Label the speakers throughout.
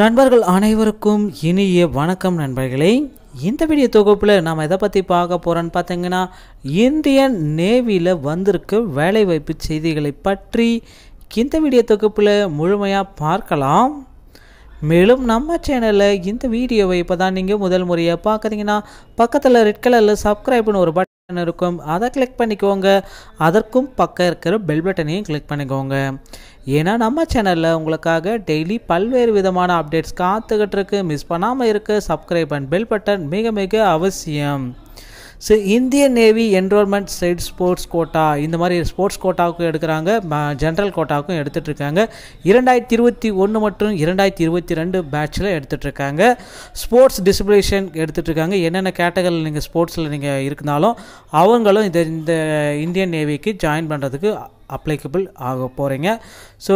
Speaker 1: நண்பர்கள் அனைவருக்கும் இனிய வணக்கம் நண்பர்களே இந்த வீடியோ தொகுப்பில் நாம் எதை பற்றி பார்க்க போகிறோன்னு பார்த்தீங்கன்னா இந்தியன் நேவியில் வந்திருக்க வேலைவாய்ப்பு செய்திகளை பற்றி இந்த வீடியோ தொகுப்பில் முழுமையாக பார்க்கலாம் மேலும் நம்ம சேனலில் இந்த வீடியோவை இப்போ தான் நீங்கள் முதல் முறையாக பார்க்குறீங்கன்னா பக்கத்தில் ரெட் கலரில் சப்ஸ்கிரைப்னு ஒரு பட்டன் இருக்கும் அதை கிளிக் பண்ணிக்கோங்க அதற்கும் பக்கம் இருக்கிற பெல் பட்டனையும் கிளிக் பண்ணிக்கோங்க ஏன்னா நம்ம சேனலில் உங்களுக்காக டெய்லி பல்வேறு விதமான அப்டேட்ஸ் காத்துக்கிட்டு இருக்கு மிஸ் பண்ணாமல் இருக்குது சப்ஸ்கிரைப் அண்ட் பெல் பட்டன் மிக மிக அவசியம் so Indian Navy enrollment site sports quota இந்த மாதிரி ஸ்போர்ட்ஸ் கோட்டாவுக்கும் எடுக்கிறாங்க ஜென்ரல் கோட்டாவுக்கும் எடுத்துகிட்ருக்காங்க இரண்டாயிரத்தி இருபத்தி ஒன்று மற்றும் இரண்டாயிரத்தி இருபத்தி ரெண்டு பேட்சில் எடுத்துகிட்ருக்காங்க ஸ்போர்ட்ஸ் எடுத்துகிட்டு எடுத்துகிட்ருக்காங்க என்னென்ன கேட்டகரியில் நீங்கள் ஸ்போர்ட்ஸில் நீங்கள் இருந்தாலும் அவங்களும் இந்த இந்த இந்தியன் நேவிக்கு ஜாயின் பண்ணுறதுக்கு அப்ளிகபிள் ஆக போகிறீங்க so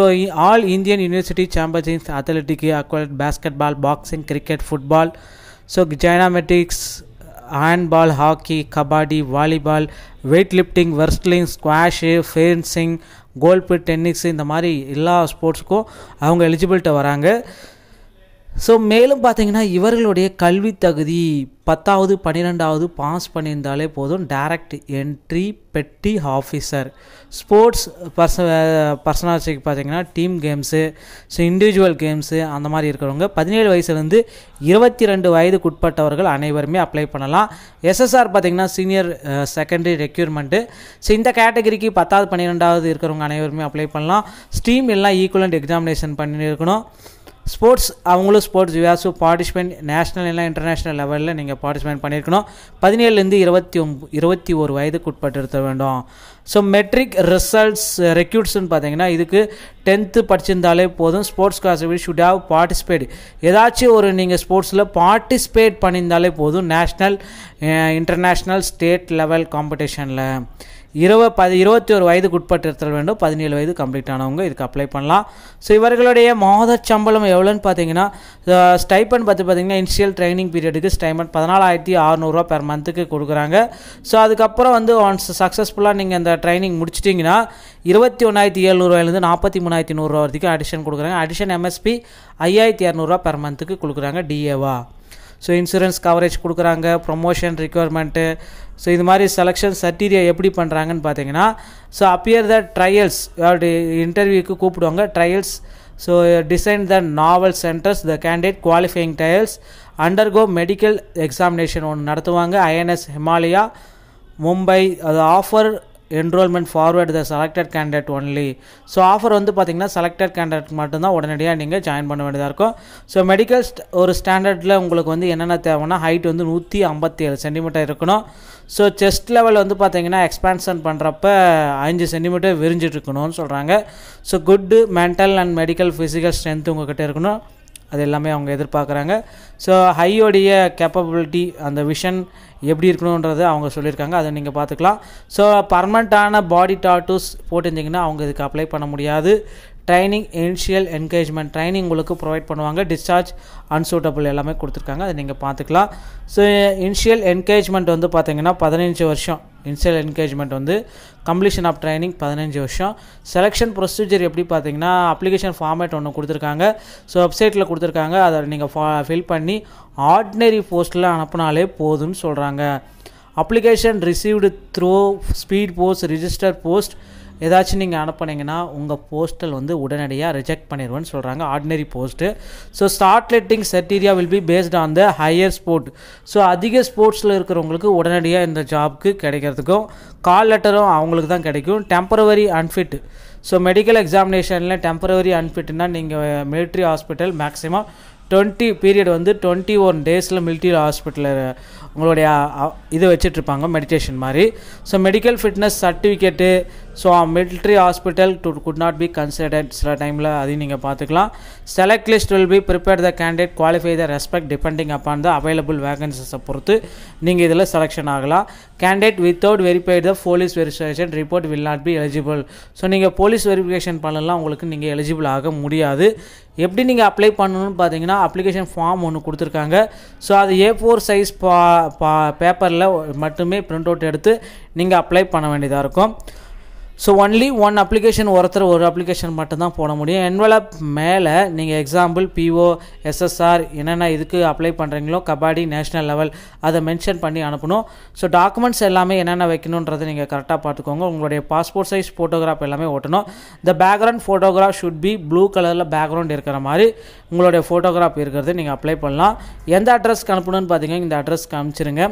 Speaker 1: all Indian university championships athletic அக்வல் basketball boxing cricket football so gymnastics handball hockey kabaddi volleyball weight lifting wrestling squash fencing golf tennis இந்த மாதிரி எல்லா ஸ்போர்ட்ஸுக்கும் அவங்க எலிஜிபிள்கிட்ட வராங்க ஸோ மேலும் பார்த்தீங்கன்னா இவர்களுடைய கல்வி தகுதி பத்தாவது பன்னிரெண்டாவது பாஸ் பண்ணியிருந்தாலே போதும் direct entry petty officer sports பர்ச பர்சனாலிட்டிக்கு பார்த்தீங்கன்னா team games so individual games அந்த மாதிரி இருக்கிறவங்க பதினேழு வயசுலேருந்து இருபத்தி ரெண்டு வயதுக்குட்பட்டவர்கள் அனைவருமே அப்ளை பண்ணலாம் எஸ்எஸ்ஆர் பார்த்திங்கன்னா சீனியர் செகண்டரி ரெக்யூர்மெண்ட்டு ஸோ இந்த கேட்டகரிக்கு பத்தாவது பன்னிரெண்டாவது இருக்கிறவங்க அனைவருமே அப்ளை பண்ணலாம் ஸ்ட்ரீம் எல்லாம் ஈக்குவலண்ட் எக்ஸாமினேஷன் பண்ணியிருக்கணும் ஸ்போர்ட்ஸ் அவங்களும் sports you participant participate national இல்லை இன்டர்நேஷ்னல் லெவலில் நீங்கள் பார்ட்டிசிபேட் பண்ணியிருக்கணும் பதினேழுலேருந்து இருபத்தி ஒம் இருபத்தி ஒரு வயதுக்கு உட்பட்டிருத்த வேண்டும் ஸோ மெட்ரிக் ரிசல்ட்ஸ் ரெக்யூட்ஸ்னு பார்த்தீங்கன்னா இதுக்கு டென்த்து படிச்சிருந்தாலே போதும் ஸ்போர்ட்ஸ் காசபிள் ஷுட் ஹாவ் பார்ட்டிசிபேட் ஏதாச்சும் ஒரு நீங்கள் ஸ்போர்ட்ஸில் பார்ட்டிசிபேட் பண்ணியிருந்தாலே போதும் நேஷ்னல் இன்டர்நேஷ்னல் ஸ்டேட் லெவல் காம்படிஷனில் இருவ பதி இருபத்தி ஒரு வயதுக்கு உட்பட்டிருத்தல் வேண்டும் பதினேழு வயது கம்ப்ளீட் ஆனவங்க இதுக்கு அப்ளை பண்ணலாம் ஸோ இவர்களுடைய மாத சம்பளம் எவ்வளோன்னு பார்த்தீங்கன்னா ஸ்டைப்பன் பார்த்து பார்த்தீங்கன்னா இனிஷியல் ட்ரைனிங் பீரியடுக்கு ஸ்டைப்பன் பதினாலாயிரத்தி அறநூறுவா பெர் மந்த்துக்கு கொடுக்குறாங்க ஸோ அதுக்கப்புறம் வந்து ஒன்ஸ் சக்ஸஸ்ஃபுல்லாக நீங்கள் அந்த ட்ரைனிங் முடிச்சிட்டிங்கன்னா இருபத்தி ஒன்றாயிரத்தி ஏழ்நூறுவாயிலேருந்து நாற்பத்தி மூணாயிரத்தி நூறுரூவா வரைக்கும் அடிஷன் கொடுக்குறாங்க அடிஷன் எம்எஸ்பி ஐயாயிரத்தி இரநூறுவா பெர் மந்த்துக்கு கொடுக்குறாங்க டிஏவா ஸோ இன்சூரன்ஸ் கவரேஜ் கொடுக்குறாங்க ப்ரொமோஷன் ரிக்குவயர்மெண்ட்டு ஸோ இது மாதிரி செலெக்ஷன் சர்டிரியா எப்படி பண்ணுறாங்கன்னு பார்த்தீங்கன்னா ஸோ அப்பியர் த ட்ரையல்ஸ் இன்டர்வியூக்கு கூப்பிடுவாங்க trials so design the naval centres the candidate qualifying trials undergo medical examination ஒன்று நடத்துவாங்க ஐஎன்எஸ் ஹிமாலயா மும்பை அது offer enrollment forward the selected candidate only so offer வந்து பார்த்திங்கன்னா செலக்டட் கேண்டிடேட் மட்டும்தான் உடனடியாக நீங்கள் ஜாயின் பண்ண வேண்டியதாக இருக்கும் ஸோ மெடிக்கல் ஒரு ஸ்டாண்டர்டில் உங்களுக்கு வந்து என்னென்ன தேவைன்னா ஹைட் வந்து நூற்றி ஐம்பத்தி ஏழு சென்டிமீட்டர் இருக்கணும் ஸோ செஸ்ட் லெவல் வந்து பார்த்திங்கன்னா எக்ஸ்பான்ஷன் பண்ணுறப்ப அஞ்சு சென்டிமீட்டர் விரிஞ்சிட்ருக்கணும்னு சொல்கிறாங்க so good mental and medical physical strength உங்கள்கிட்ட இருக்கணும் அது எல்லாமே அவங்க எதிர்பார்க்குறாங்க ஸோ ஹையோடைய கேப்பபிலிட்டி அந்த விஷன் எப்படி இருக்கணுன்றது அவங்க சொல்லியிருக்காங்க அதை நீங்கள் பார்த்துக்கலாம் ஸோ பர்மனண்ட்டான பாடி டாட்டூஸ் போட்டிருந்தீங்கன்னா அவங்க இதுக்கு அப்ளை பண்ண முடியாது ட்ரைனிங் இனிஷியல் என்கேஜ்மெண்ட் ட்ரைனிங் உங்களுக்கு ப்ரொவைட் பண்ணுவாங்க டிஸ்சார்ஜ் அன்சூட்டபிள் எல்லாமே கொடுத்துருக்காங்க அதை நீங்கள் பார்த்துக்கலாம் ஸோ இனிஷியல் என்கேஜ்மெண்ட் வந்து பார்த்திங்கன்னா பதினஞ்சு வருஷம் இன்ஸ்டல் என்கேஜ்மெண்ட் வந்து கம்ப்ளீஷன் ஆஃப் ட்ரைனிங் பதினஞ்சு வருஷம் செலெக்ஷன் ப்ரொசீஜர் எப்படி பார்த்தீங்கன்னா அப்ளிகேஷன் ஃபார்மேட் ஒன்று கொடுத்துருக்காங்க ஸோ வெப்சைட்டில் கொடுத்துருக்காங்க அதை நீங்கள் ஃபா ஃபில் பண்ணி ஆர்டினரி போஸ்ட்டில் அனுப்புனாலே போதும்னு சொல்கிறாங்க application received through speed post register post ஏதாச்சும் நீங்கள் அனுப்புனீங்கன்னா உங்கள் போஸ்டல் வந்து உடனடியாக ரிஜெக்ட் பண்ணிடுவேன்னு சொல்கிறாங்க ordinary post so start letting criteria will be based on the higher sport so அதிக ஸ்போர்ட்ஸில் இருக்கிறவங்களுக்கு உடனடியாக இந்த ஜாப்க்கு கிடைக்கிறதுக்கும் கால் லெட்டரும் அவங்களுக்கு தான் கிடைக்கும் டெம்பரவரி அன்ஃபிட் ஸோ மெடிக்கல் எக்ஸாமினேஷனில் டெம்பரவரி அன்ஃபிட்னால் நீங்கள் military hospital maximum twenty period வந்து டுவெண்ட்டி ஒன் டேஸில் மிலிட்ரி ஹாஸ்பிட்டலில் உங்களுடைய இது வச்சிட்ருப்பாங்க மெடிடேஷன் மாதிரி so medical fitness certificate so military hospital to could not be considered சில டைமில் அதையும் நீங்கள் பார்த்துக்கலாம் select list will be prepare the candidate qualify the respect depending upon the available வேகன்சிஸை பொறுத்து நீங்கள் இதில் செலெக்ஷன் ஆகலாம் candidate without verified the police verification report will not be eligible so நீங்கள் போலீஸ் வெரிஃபிகேஷன் பண்ணலாம் உங்களுக்கு நீங்கள் எலிஜிபிள் ஆக முடியாது எப்படி நீங்கள் அப்ளை பண்ணணும்னு பார்த்தீங்கன்னா அப்ளிகேஷன் ஃபார்ம் ஒன்று கொடுத்துருக்காங்க ஸோ அது ஏ ஃபோர் சைஸ் பா பா பேப்பரில் மட்டுமே ப்ரிண்ட் அவுட் எடுத்து நீங்கள் அப்ளை பண்ண வேண்டியதாக இருக்கும் ஸோ ஒன்லி ஒன் அப்ளிகேஷன் ஒருத்தர் ஒரு அப்ளிகேஷன் மட்டும்தான் போட முடியும் என்வலப் மேலே நீங்கள் எக்ஸாம்பிள் பிஓ எஸ்எஸ்ஆர் என்னென்ன இதுக்கு அப்ளை பண்ணுறீங்களோ கபாடி நேஷ்னல் லெவல் அதை மென்ஷன் பண்ணி அனுப்பணும் ஸோ டாக்குமெண்ட்ஸ் எல்லாமே என்னென்ன வைக்கணுன்றதை நீங்கள் கரெக்டாக பார்த்துக்கோங்க உங்களுடைய பாஸ்போர்ட் சைஸ் ஃபோட்டோகிராஃப் எல்லாமே ஓட்டணும் the background photograph should be blue கலரில் பேக்ரவுண்ட் இருக்கிற மாதிரி உங்களுடைய ஃபோட்டோகிராஃப் இருக்கிறத நீங்கள் அப்ளை பண்ணலாம் எந்த அட்ரஸ்க்கு அனுப்பணும்னு பார்த்தீங்கன்னா இந்த அட்ரஸ்க்கு அனுப்பிச்சிருங்க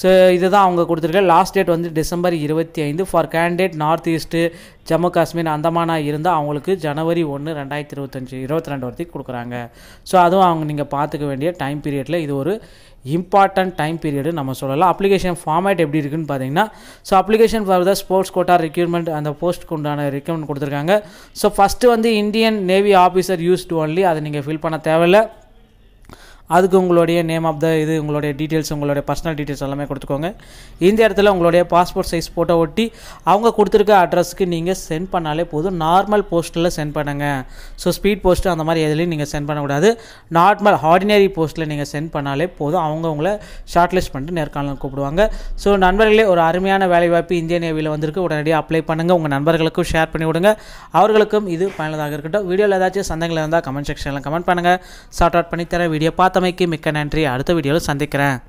Speaker 1: ஸோ இதுதான் அவங்க கொடுத்துருக்க லாஸ்ட் டேட் வந்து டிசம்பர் இருபத்தி ஐந்து for candidate north east Jammu Kashmir அந்தமானாக இருந்தால் அவங்களுக்கு ஜனவரி ஒன்று ரெண்டாயிரத்தி இருபத்தஞ்சி இருபத்தி ரெண்டு வரைக்கும் கொடுக்குறாங்க ஸோ அதுவும் அவங்க நீங்கள் பார்த்துக்க வேண்டிய டைம் பீரியடில் இது ஒரு இம்பார்ட்டன்ட் டைம் பீரியடு நம்ம சொல்லலாம் அப்ளிகேஷன் ஃபார்மேட் எப்படி இருக்குன்னு பார்த்தீங்கன்னா so application for the sports quota requirement அந்த போஸ்ட் உண்டான ரெக்யூர்மெண்ட் கொடுத்துருக்காங்க ஸோ ஃபஸ்ட்டு வந்து Indian navy officer used only அதை நீங்கள் ஃபில் பண்ண தேவையில்லை அதுக்கு உங்களுடைய நேம் ஆஃப் த இது உங்களுடைய டீட்டெயில்ஸ் உங்களுடைய பர்சனல் டீட்டெயில்ஸ் எல்லாமே கொடுத்துக்கோங்க இந்த இடத்துல உங்களுடைய பாஸ்போர்ட் சைஸ் ஃபோட்டோ ஒட்டி அவங்க கொடுத்துருக்க அட்ரஸ்க்கு நீங்கள் சென்ட் பண்ணாலே போதும் நார்மல் போஸ்ட்டில் சென்ட் பண்ணுங்கள் ஸோ ஸ்பீட் போஸ்ட்டு அந்த மாதிரி எதுலேயும் நீங்கள் சென்ட் பண்ணக்கூடாது நார்மல் ஆர்டினரி போஸ்ட்டில் நீங்கள் சென்ட் பண்ணாலே போதும் அவங்க உங்களை ஷார்ட்லிஸ்ட் பண்ணிட்டு நேர்காணல் கூப்பிடுவாங்க ஸோ நண்பர்களே ஒரு அருமையான வேலைவாய்ப்பு இந்திய நேவியில் வந்திருக்கு உடனடியாக அப்ளை பண்ணுங்கள் உங்கள் நண்பர்களுக்கும் ஷேர் பண்ணி விடுங்க அவர்களுக்கும் இது பயனுள்ளதாக இருக்கட்டும் வீடியோவில் ஏதாச்சும் சந்தங்கள் இருந்தால் கமெண்ட் செக்ஷனில் கமெண்ட் பண்ணுங்கள் ஷார்ட் அவுட் பண்ணி தரேன் வீடியோ பார்த்த பார்த்தமைக்கு மிக்க நன்றி அடுத்த வீடியோவில் சந்திக்கிறேன்